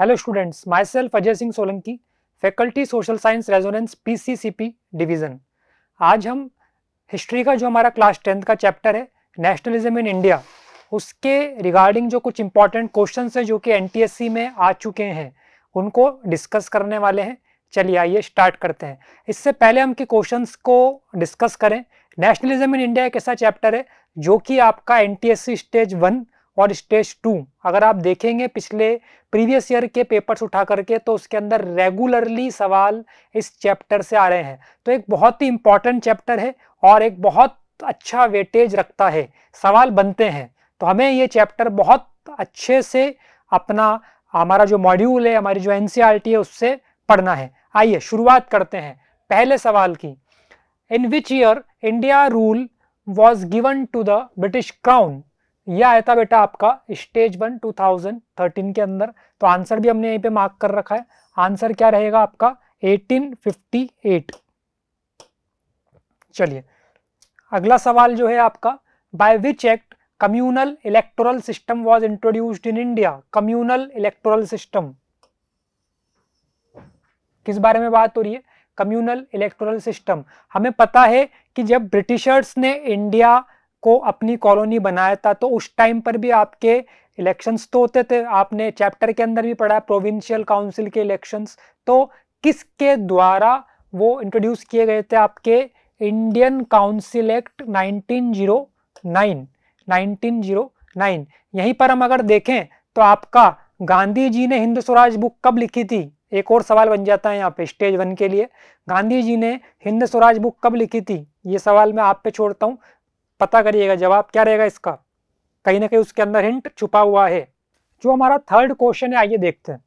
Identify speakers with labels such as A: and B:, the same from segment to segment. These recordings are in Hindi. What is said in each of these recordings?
A: hello students myself Ajay Singh Solanki faculty social science Resonance PCCP division आज हम हिस्ट्री का जो हमारा क्लास टेंथ का चैप्टर है नेशनलिज्म इन इंडिया उसके रिगार्डिंग जो कुछ इंपॉर्टेंट क्वेश्चन है जो कि एनटीएससी में आ चुके हैं उनको डिस्कस करने वाले हैं चलिए आइए स्टार्ट करते हैं इससे पहले हम के क्वेश्चन को डिस्कस करें नेशनलिज्म इन इंडिया एक ऐसा चैप्टर है जो कि आपका एनटीएससी स्टेज वन और स्टेज टू अगर आप देखेंगे पिछले प्रीवियस ईयर के पेपर्स उठा करके तो उसके अंदर रेगुलरली सवाल इस चैप्टर से आ रहे हैं तो एक बहुत ही इंपॉर्टेंट चैप्टर है और एक बहुत अच्छा वेटेज रखता है सवाल बनते हैं तो हमें ये चैप्टर बहुत अच्छे से अपना हमारा जो मॉड्यूल है हमारी जो एन e है उससे पढ़ना है आइए शुरुआत करते हैं पहले सवाल की in which year India rule was given to the British crown ये आया था बेटा आपका स्टेज वन 2013 के अंदर तो आंसर भी हमने यहीं पे मार्क कर रखा है आंसर क्या रहेगा आपका 1858 चलिए अगला सवाल जो है आपका by which act communal electoral system was introduced in India communal electoral system किस बारे में बात हो रही है कम्युनल इलेक्टोरल सिस्टम हमें पता है कि जब ब्रिटिशर्स ने इंडिया को अपनी कॉलोनी बनाया था तो उस टाइम पर भी आपके इलेक्शंस तो होते थे आपने चैप्टर के अंदर भी पढ़ा प्रोविंशियल काउंसिल के इलेक्शंस तो किसके द्वारा वो इंट्रोड्यूस किए गए थे आपके इंडियन काउंसिल एक्ट 1909 1909 यहीं पर हम अगर देखें तो आपका गांधी जी ने हिंद स्वराज बुक कब लिखी थी एक और सवाल बन जाता है यहाँ पे स्टेज वन के लिए गांधी जी ने हिंद स्वराज बुक कब लिखी थी ये सवाल मैं आप पे छोड़ता हूँ पता करिएगा जवाब क्या रहेगा इसका कहीं ना कहीं उसके अंदर हिंट छुपा हुआ है जो हमारा थर्ड क्वेश्चन है आइए देखते हैं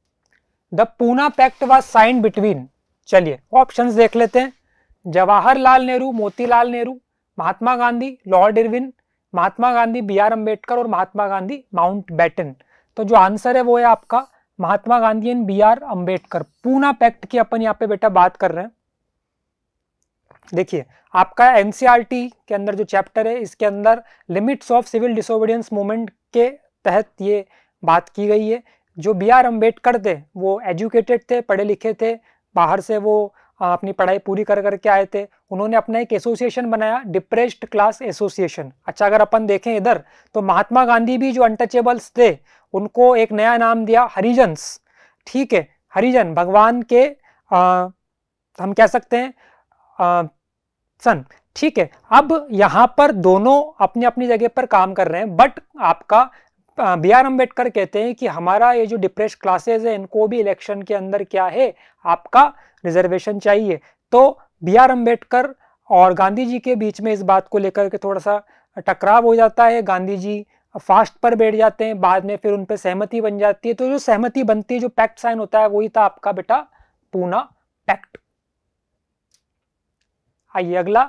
A: the Poona pact was sign between चलिए ऑप्शन देख लेते हैं Jawaharlal Nehru Motilal Nehru Mahatma Gandhi lord Irwin Mahatma Gandhi B R Ambedkar और महात्मा गांधी माउंट बैटन तो जो आंसर है वो है आपका Mahatma Gandhi and B R Ambedkar Poona pact की अपन यहाँ पे बेटा बात कर रहे हैं देखिए आपका एन e के अंदर जो चैप्टर है इसके अंदर limits of civil disobedience movement के तहत ये बात की गई है जो बी आर अम्बेडकर थे वो एजुकेटेड थे पढ़े लिखे थे बाहर से वो अपनी पढ़ाई पूरी कर करके आए थे उन्होंने अपना एक एसोसिएशन बनाया डिप्रेस्ड क्लास एसोसिएशन अच्छा अगर अपन देखें इधर तो महात्मा गांधी भी जो अनटचेबल्स थे उनको एक नया नाम दिया हरिजन्स ठीक है हरिजन भगवान के आ, हम कह सकते हैं सन ठीक है अब यहाँ पर दोनों अपनी अपनी जगह पर काम कर रहे हैं बट आपका बी आर अम्बेडकर कहते हैं कि हमारा ये जो डिप्रेस क्लासेज है इनको भी इलेक्शन के अंदर क्या है आपका रिजर्वेशन चाहिए तो बी आर अम्बेडकर और गांधी जी के बीच में इस बात को लेकर के थोड़ा सा टकराव हो जाता है गांधी जी फास्ट पर बैठ जाते हैं बाद में फिर उन पर सहमति बन जाती है तो जो सहमति बनती है जो पैक्ट साइन होता है वही था आपका बेटा पूना पैक्ट आइए अगला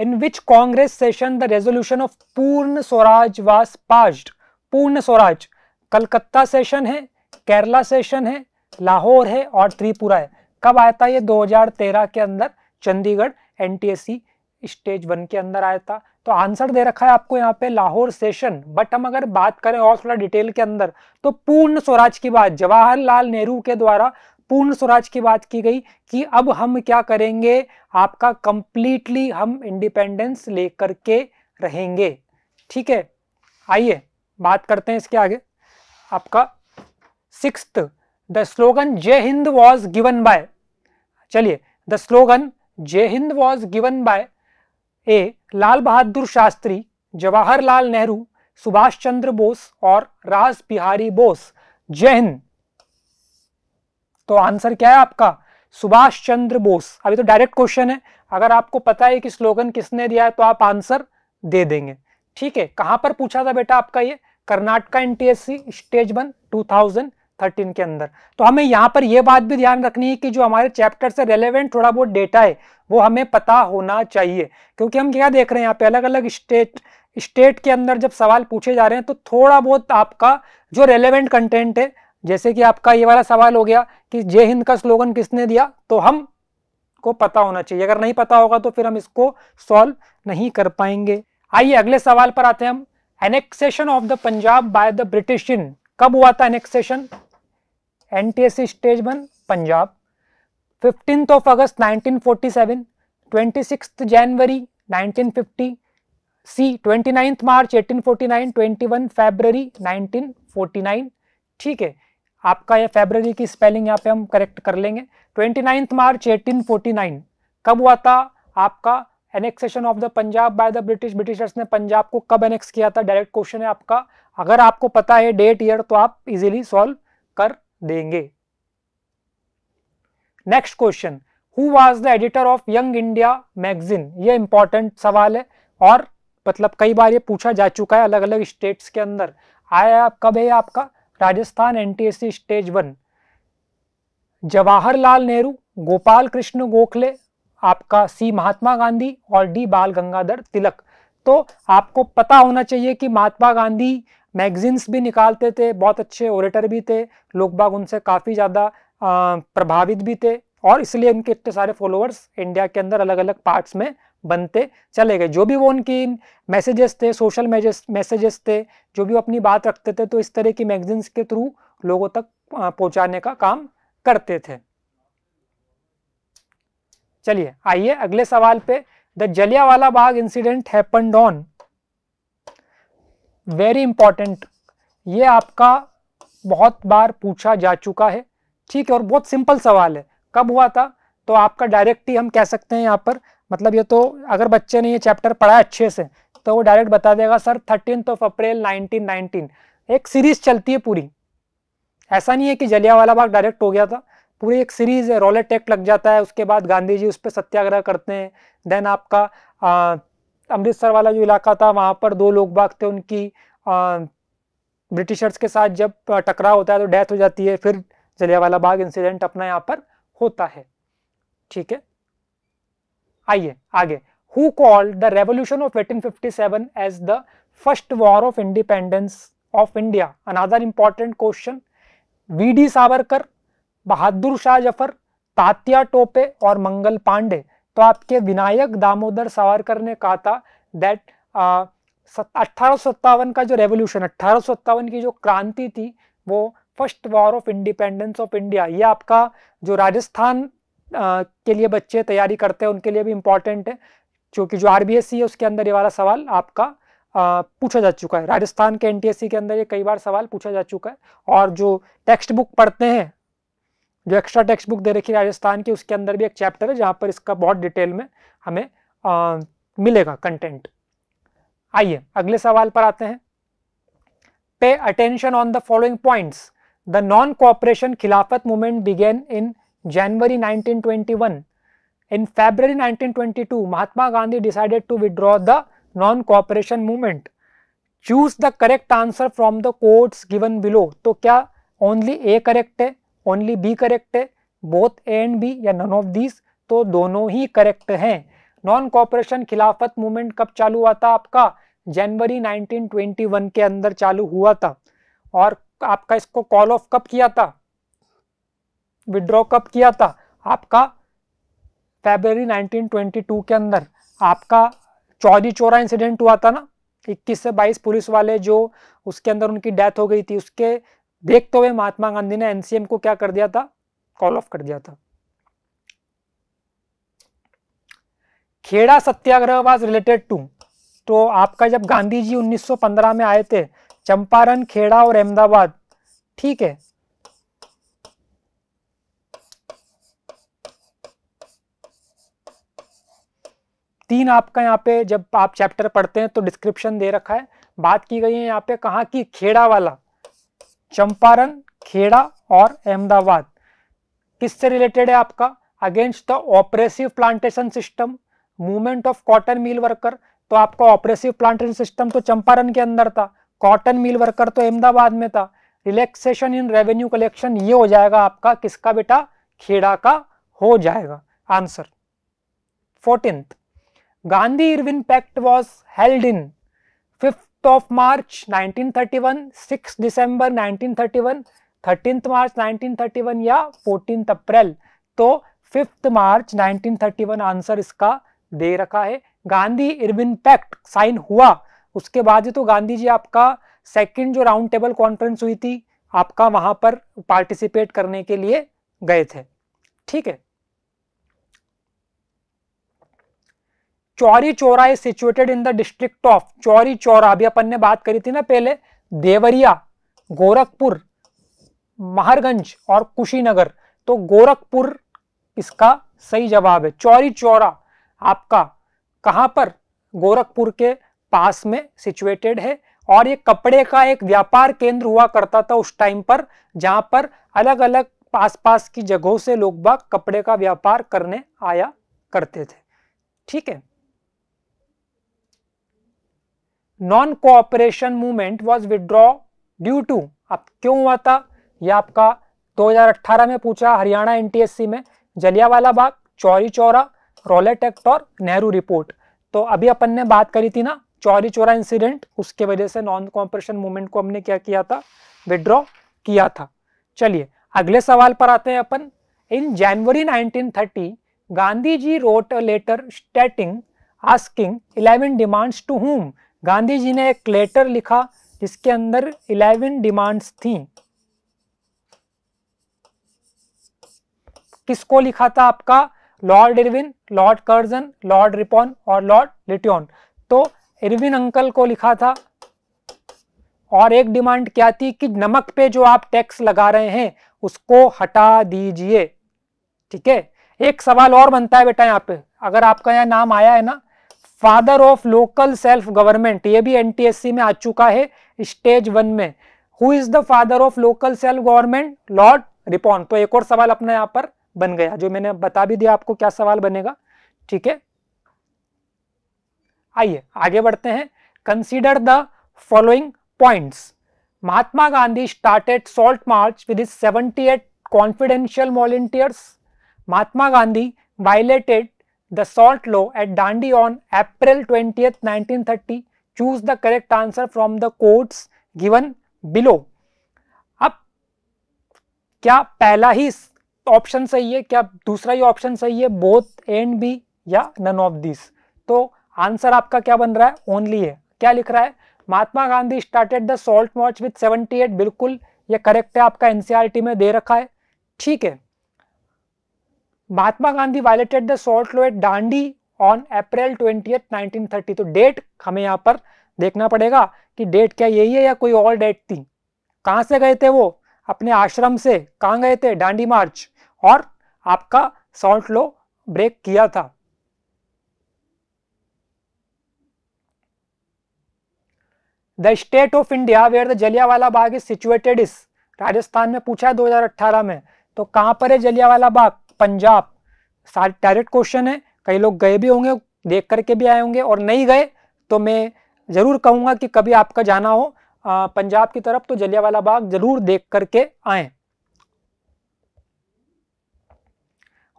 A: in which Congress session the resolution of Purna Swaraj वास पास्ड पूर्ण स्वराज कलकत्ता सेशन है केरला सेशन है लाहौर है और त्रिपुरा है कब आया था ये 2013 के अंदर चंडीगढ़ एनटीएससी स्टेज वन के अंदर आया था तो आंसर दे रखा है आपको यहाँ पे लाहौर सेशन बट हम अगर बात करें और थोड़ा डिटेल के अंदर तो पूर्ण स्वराज की बात जवाहरलाल नेहरू के द्वारा पूर्ण स्वराज की बात की गई कि अब हम क्या करेंगे आपका कंप्लीटली हम इंडिपेंडेंस लेकर के रहेंगे ठीक है आइए बात करते हैं इसके आगे आपका six the slogan Jai Hind was given by चलिए the slogan Jai Hind was given by A Lal Bahadur Shastri Jawaharlal Nehru Subhash Chandra Bose और राज बिहारी बोस जय हिंद तो आंसर क्या है आपका सुभाष चंद्र बोस अभी तो डायरेक्ट क्वेश्चन है अगर आपको पता है कि स्लोगन किसने दिया है तो आप आंसर दे देंगे ठीक है कहां पर पूछा था बेटा आपका ये कर्नाटका एनटीएससी स्टेज वन 2013 के अंदर तो हमें यहाँ पर यह बात भी ध्यान रखनी है कि जो हमारे चैप्टर से रेलेवेंट थोड़ा बहुत डेटा है वो हमें पता होना चाहिए क्योंकि हम क्या देख रहे हैं यहाँ पे अलग अलग स्टेट स्टेट के अंदर जब सवाल पूछे जा रहे हैं तो थोड़ा बहुत आपका जो रेलेवेंट कंटेंट है जैसे कि आपका ये वाला सवाल हो गया कि जय हिंद का स्लोगन किसने दिया तो हम को पता होना चाहिए अगर नहीं पता होगा तो फिर हम इसको सॉल्व नहीं कर पाएंगे आइए अगले सवाल पर आते हैं हम annexation of the Punjab by the British in कब हुआ था annexation NTSC stage one Punjab fifteen of August 1947 26 January 1950 C 29 March 1849 21 February 1949 ठीक है आपका ये फेबररी की स्पेलिंग यहाँ पे हम करेक्ट कर लेंगे ट्वेंटी मार्च 1849 कब हुआ था आपका annexation of the Punjab by the British Britishers ने पंजाब को कब एनेक्स किया था डायरेक्ट क्वेश्चन है आपका अगर आपको पता है डेट ईयर तो आप इजीली सॉल्व कर देंगे next question who was the editor of young India magazine ये इंपॉर्टेंट सवाल है और मतलब कई बार ये पूछा जा चुका है अलग अलग स्टेट्स के अंदर आया कब है आपका Rajasthan NTSC stage one Jawaharlal Nehru Gopal Krishna Gokhale आपका सी महात्मा गांधी और डी बाल गंगाधर तिलक तो आपको पता होना चाहिए कि महात्मा गांधी मैगजीन्स भी निकालते थे बहुत अच्छे ओरेटर भी थे लोग बाग उनसे काफ़ी ज़्यादा प्रभावित भी थे और इसलिए उनके इतने सारे फॉलोअर्स इंडिया के अंदर अलग अलग पार्ट्स में बनते चले गए जो भी वो उनकी मैसेजेस थे सोशल मैसेजेस थे जो भी वो अपनी बात रखते थे तो इस तरह की मैगजीन्स के थ्रू लोगों तक पहुंचाने का काम करते थे चलिए आइए अगले सवाल पे the Jallianwala Bagh incident happened on very important ये आपका बहुत बार पूछा जा चुका है ठीक है और बहुत सिंपल सवाल है कब हुआ था तो आपका डायरेक्ट ही हम कह सकते हैं यहाँ पर मतलब ये तो अगर बच्चे ने ये चैप्टर पढ़ा अच्छे से तो वो डायरेक्ट बता देगा सर थर्टीन ऑफ अप्रैल 1919 एक सीरीज चलती है पूरी ऐसा नहीं है कि जलियावाला बाग डायरेक्ट हो गया था पूरी एक सीरीज है रॉलेट एक्ट लग जाता है उसके बाद गांधी जी उस पर सत्याग्रह करते हैं देन आपका अमृतसर वाला जो इलाका था वहाँ पर दो लोग बाग थे उनकी ब्रिटिशर्स के साथ जब टकराव होता है तो डेथ हो जाती है फिर जलियावाला बाग इंसिडेंट अपना यहाँ पर होता है ठीक है आइए आगे who called the revolution of seven as the first war of independence of India another important question V D Savarkar Bahadur Shah Zafar Tatya Tope और मंगल पांडे तो आपके विनायक दामोदर सावरकर ने कहा था दैट अठारह का जो रेवोल्यूशन अठारह की जो क्रांति थी वो first war of independence of India ये आपका जो राजस्थान के लिए बच्चे तैयारी करते हैं उनके लिए भी इम्पॉर्टेंट है क्योंकि जो आर है उसके अंदर ये वाला सवाल आपका पूछा जा चुका है राजस्थान के एन के अंदर ये कई बार सवाल पूछा जा चुका है और जो टेक्स्ट बुक पढ़ते हैं जो एक्स्ट्रा टेक्स्ट बुक दे रखी है राजस्थान की उसके अंदर भी एक चैप्टर है जहाँ पर इसका बहुत डिटेल में हमें आ, मिलेगा कंटेंट आइए अगले सवाल पर आते हैं pay attention on the following points the non cooperation Khilafat movement began in January 1921 in February 1922 Mahatma Gandhi decided to withdraw the non cooperation movement choose the correct answer from the codes given below तो क्या ओनली ए करेक्ट है ओनली बी करेक्ट है बोथ ए एंड बी या नन ऑफ दीज तो दोनों ही करेक्ट हैं नॉन कॉपरेशन खिलाफत मूवमेंट कब चालू हुआ था आपका जनवरी 1921 के अंदर चालू हुआ था और आपका इसको कॉल ऑफ कब किया था विड्रॉ कब किया था आपका फेबररी 1922 के अंदर आपका चौरी चौरा इंसिडेंट हुआ था ना 21 से 22 पुलिस वाले जो उसके अंदर उनकी डेथ हो गई थी उसके देखते हुए महात्मा गांधी ने एनसीएम को क्या कर दिया था कॉल ऑफ कर दिया था Kheda satyagraha was related to तो आपका जब गांधी जी 1915 में आए थे चंपारण खेड़ा और अहमदाबाद ठीक है तीन आपका यहाँ पे जब आप चैप्टर पढ़ते हैं तो डिस्क्रिप्शन दे रखा है बात की गई है यहाँ पे कहा कि खेड़ा वाला चंपारण खेड़ा और अहमदाबाद किससे रिलेटेड है आपका against the oppressive plantation system movement of cotton mill worker तो आपका ऑपरेसिव प्लांटेशन सिस्टम तो चंपारण के अंदर था कॉटन मिल वर्कर तो अहमदाबाद में था रिलैक्सेशन इन रेवेन्यू कलेक्शन ये हो जाएगा आपका किसका बेटा खेड़ा का हो जाएगा answer fourteenth Gandhi Irwin Pact was held in 5th of March 1931, 6th December 1931, 13th March 1931 या 14th अप्रैल तो 5th March 1931 आंसर इसका दे रखा है गांधी इरविन पैक्ट साइन हुआ उसके बाद ही तो गांधी जी आपका सेकंड जो राउंड टेबल कॉन्फ्रेंस हुई थी आपका वहां पर पार्टिसिपेट करने के लिए गए थे ठीक है Chauri Chaura is situated in the district of Chauri Chaura अभी अपन ने बात करी थी ना पहले देवरिया गोरखपुर महरगंज और कुशीनगर तो गोरखपुर इसका सही जवाब है चौरी चौरा आपका कहां पर गोरखपुर के पास में सिचुएटेड है और ये कपड़े का एक व्यापार केंद्र हुआ करता था उस टाइम पर जहां पर अलग अलग पास पास की जगहों से लोग बाग कपड़े का व्यापार करने आया करते थे ठीक है non cooperation movement was withdraw due to अब क्यों हुआ था यह आपका 2018 में पूछा हरियाणा एन में जलियावाला बाग चौरी चौरा रोलेट एक्ट और नेहरू रिपोर्ट तो अभी अपन ने बात करी थी ना चौरी चौरा इंसिडेंट उसके वजह से नॉन कॉम्परेशन मूवमेंट को हमने क्या किया था विड्रॉ किया था चलिए अगले सवाल पर आते हैं अपन in January 1930 Gandhi ji wrote a letter stating asking 11 demands to whom Gandhi जी ने एक लेटर लिखा जिसके अंदर इलेवन डिमांड्स थी किसको लिखा था आपका lord Irwin lord Curzon lord Ripon और लॉर्ड लिटियन तो इरविन अंकल को लिखा था और एक डिमांड क्या थी कि नमक पे जो आप टैक्स लगा रहे हैं उसको हटा दीजिए ठीक है एक सवाल और बनता है बेटा यहाँ पे अगर आपका यहाँ नाम आया है ना father of local self government ये भी एनटीएससी में आ चुका है स्टेज वन में who is the father of local self government lord Ripon तो एक और सवाल अपने यहां पर बन गया जो मैंने बता भी दिया आपको क्या सवाल बनेगा ठीक है आइए आगे बढ़ते हैं consider the following points Mahatma Gandhi started salt march with seventy eight confidential volunteers Mahatma Gandhi violated the law at Dandi on April twenty 20th, thirty choose the correct answer from the codes given below अब क्या पहला ही ऑप्शन सही है क्या दूसरा ही ऑप्शन सही है बोथ एंड बी या नन ऑफ दिस तो आंसर आपका क्या बन रहा है ओनली है क्या लिख रहा है Mahatma Gandhi started the salt watch with eight बिल्कुल ये करेक्ट है आपका एनसीआरटी e में दे रखा है ठीक है Mahatma Gandhi violated the salt law at Dandi on April twenty thirty तो डेट हमें यहाँ पर देखना पड़ेगा कि डेट क्या यही है या कोई और डेट थी कहाँ से गए थे वो अपने आश्रम से कहाँ गए थे डांडी मार्च और आपका सॉल्ट लो ब्रेक किया था the state of India where the Jallianwala Bagh is situated is Rajasthan में पूछा है 2018 में तो कहां पर है जलियावाला बाग पंजाब सारे डायरेक्ट क्वेश्चन है कई लोग गए भी होंगे देख करके भी आए होंगे और नहीं गए तो मैं ज़रूर कहूँगा कि कभी आपका जाना हो आ, पंजाब की तरफ तो जलियावाला बाग ज़रूर देख करके आए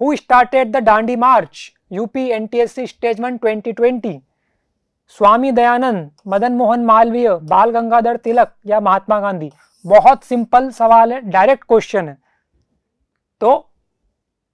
A: who started the Dandi march UP C stage one twenty twenty Swami Dayanand Madan Mohan Malviya Bal Gangadhar तिलक या महात्मा गांधी बहुत सिंपल सवाल है डायरेक्ट क्वेश्चन है तो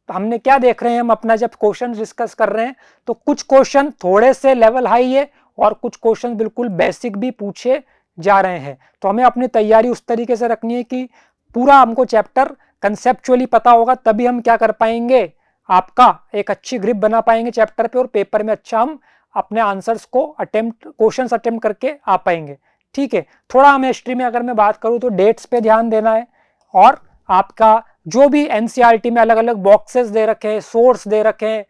A: तो हमने क्या देख रहे हैं हम अपना जब क्वेश्चन डिस्कस कर रहे हैं तो कुछ क्वेश्चन थोड़े से लेवल हाई है और कुछ क्वेश्चन बिल्कुल बेसिक भी पूछे जा रहे हैं तो हमें अपनी तैयारी उस तरीके से रखनी है कि पूरा हमको चैप्टर कंसेप्चुअली पता होगा तभी हम क्या कर पाएंगे आपका एक अच्छी ग्रिप बना पाएंगे चैप्टर पे और पेपर में अच्छा हम अपने आंसर्स को अटेम्प्ट क्वेश्चन अटेम्प्ट करके आ पाएंगे ठीक है थोड़ा हम हिस्ट्री में अगर मैं बात करूँ तो डेट्स पे ध्यान देना है और आपका जो भी एनसीईआरटी e में अलग अलग बॉक्सेस दे रखे हैं सोर्स दे रखे हैं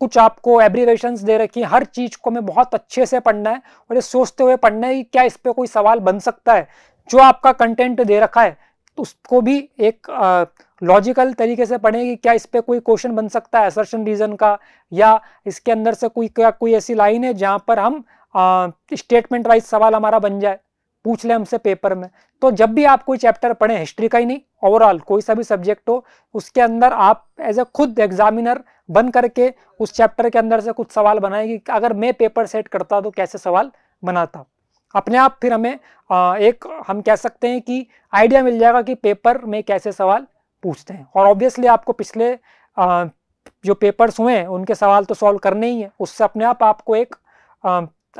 A: कुछ आपको एब्रीवेशन दे रखी हैं हर चीज़ को हमें बहुत अच्छे से पढ़ना है और ये सोचते हुए पढ़ना है कि क्या इस पर कोई सवाल बन सकता है जो आपका कंटेंट दे रखा है तो उसको भी एक लॉजिकल तरीके से पढ़ें कि क्या इस पर कोई क्वेश्चन बन सकता है असर्शन रीज़न का या इसके अंदर से कोई क्या कोई ऐसी लाइन है जहाँ पर हम स्टेटमेंट वाइज सवाल हमारा बन जाए पूछ ले हमसे पेपर में तो जब भी आप कोई चैप्टर पढ़ें हिस्ट्री का ही नहीं ओवरऑल कोई सा भी सब्जेक्ट हो उसके अंदर आप एज ए खुद एग्जामिनर बन करके उस चैप्टर के अंदर से कुछ सवाल बनाएगी अगर मैं पेपर सेट करता तो कैसे सवाल बनाता अपने आप फिर हमें एक हम कह सकते हैं कि आइडिया मिल जाएगा कि पेपर में कैसे सवाल पूछते हैं और ऑब्वियसली आपको पिछले जो पेपर्स हुए हैं उनके सवाल तो सॉल्व करने ही हैं उससे अपने आप आपको एक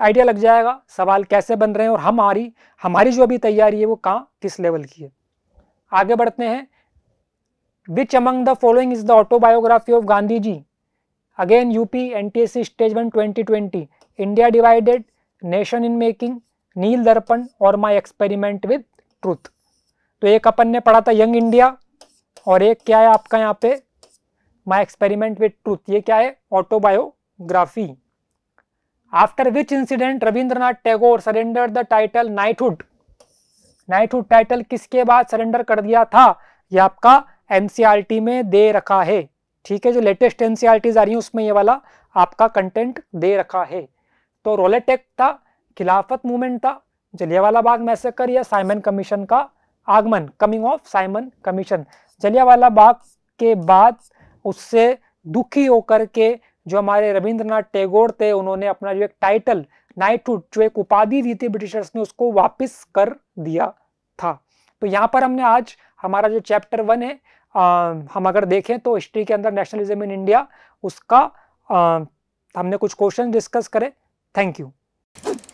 A: आइडिया लग जाएगा सवाल कैसे बन रहे हैं और हमारी हमारी जो अभी तैयारी है वो कहाँ किस लेवल की है आगे बढ़ते हैं which among the following is the autobiography of Gandhi ji again UP NTSC stage one twenty twenty India divided nation in making Neel Darpan और माई एक्सपेरिमेंट विद ट्रूथ तो एक अपन ने पढ़ा था यंग इंडिया और एक क्या है आपका यहाँ पे माई एक्सपेरिमेंट विद ट्रूथ ये क्या है autobiography after which incident Rabindranath Tagore surrender the title knighthood knighthood title किसके बाद सरेंडर कर दिया था ये आपका एनसीईआरटी में दे रखा है ठीक है जो लेटेस्ट एनसीआर आ रही है उसमें ये वाला आपका कंटेंट दे रखा है तो रोलेटेक था खिलाफत मूवमेंट था जलियावाला बाग मैसेकर या साइमन कमीशन का आगमन coming of Simon commission Jallianwala Bagh के बाद उससे दुखी होकर के जो हमारे रविंद्रनाथ टैगोर थे उन्होंने अपना जो एक टाइटल नाइटहुड जो एक उपाधि दी थी ब्रिटिशर्स ने उसको वापस कर दिया था तो यहाँ पर हमने आज हमारा जो चैप्टर वन है आ, हम अगर देखें तो हिस्ट्री के अंदर नेशनलिज्म इन इंडिया उसका आ, हमने कुछ क्वेश्चन डिस्कस करे थैंक यू